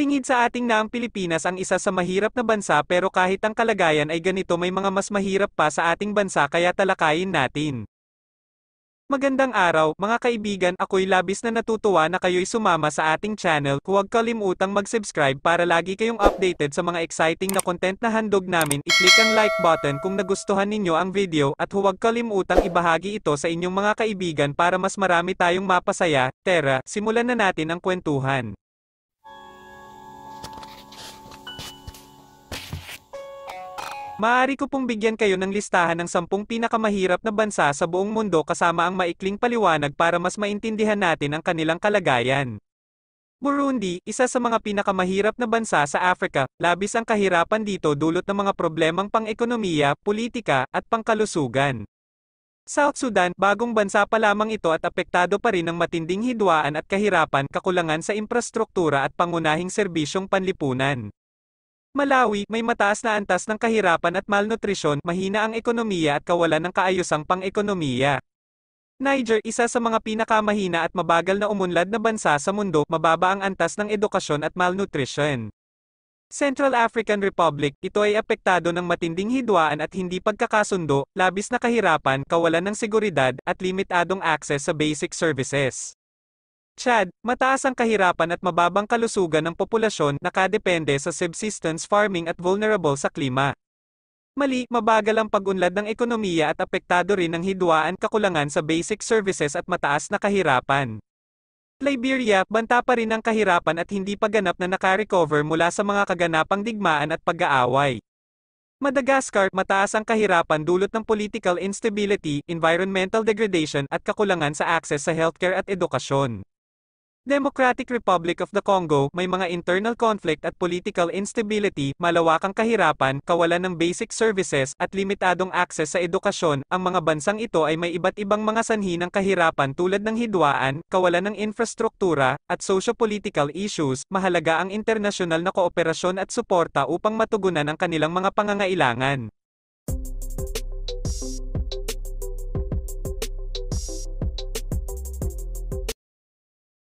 Lingid sa ating na ang Pilipinas ang isa sa mahirap na bansa pero kahit ang kalagayan ay ganito may mga mas mahirap pa sa ating bansa kaya talakayin natin. Magandang araw, mga kaibigan, ako'y labis na natutuwa na kayo'y sumama sa ating channel. Huwag kalimutang mag-subscribe para lagi kayong updated sa mga exciting na content na handog namin. I-click ang like button kung nagustuhan ninyo ang video at huwag kalimutang ibahagi ito sa inyong mga kaibigan para mas marami tayong mapasaya. Tera, simulan na natin ang kwentuhan. Maaari ko pong bigyan kayo ng listahan ng 10 pinakamahirap na bansa sa buong mundo kasama ang maikling paliwanag para mas maintindihan natin ang kanilang kalagayan. Burundi, isa sa mga pinakamahirap na bansa sa Africa, labis ang kahirapan dito dulot ng mga problemang pang-ekonomiya, politika, at pangkalusugan. South Sudan, bagong bansa pa lamang ito at apektado pa rin ng matinding hidwaan at kahirapan kakulangan sa infrastruktura at pangunahing serbisyong panlipunan. Malawi, may mataas na antas ng kahirapan at malnutrisyon, mahina ang ekonomiya at kawalan ng kaayusang pang-ekonomiya. Niger, isa sa mga pinakamahina at mabagal na umunlad na bansa sa mundo, mababa ang antas ng edukasyon at malnutrition. Central African Republic, ito ay apektado ng matinding hidwaan at hindi pagkakasundo, labis na kahirapan, kawalan ng seguridad, at limitadong access sa basic services. Chad, mataas ang kahirapan at mababang kalusugan ng populasyon na kadepende sa subsistence farming at vulnerable sa klima. Mali, mabagal ang pag-unlad ng ekonomiya at apektado rin ng hidwaan kakulangan sa basic services at mataas na kahirapan. Liberia, banta pa rin ang kahirapan at hindi pa ganap na nakarecover mula sa mga kaganapang digmaan at pag-aaway. Madagascar, mataas ang kahirapan dulot ng political instability, environmental degradation at kakulangan sa access sa healthcare at edukasyon. Democratic Republic of the Congo, may mga internal conflict at political instability, malawakang kahirapan, kawalan ng basic services, at limitadong akses sa edukasyon, ang mga bansang ito ay may iba't ibang mga sanhi ng kahirapan tulad ng hidwaan, kawalan ng infrastruktura, at socio-political issues, mahalaga ang internasyonal na kooperasyon at suporta upang matugunan ang kanilang mga pangangailangan.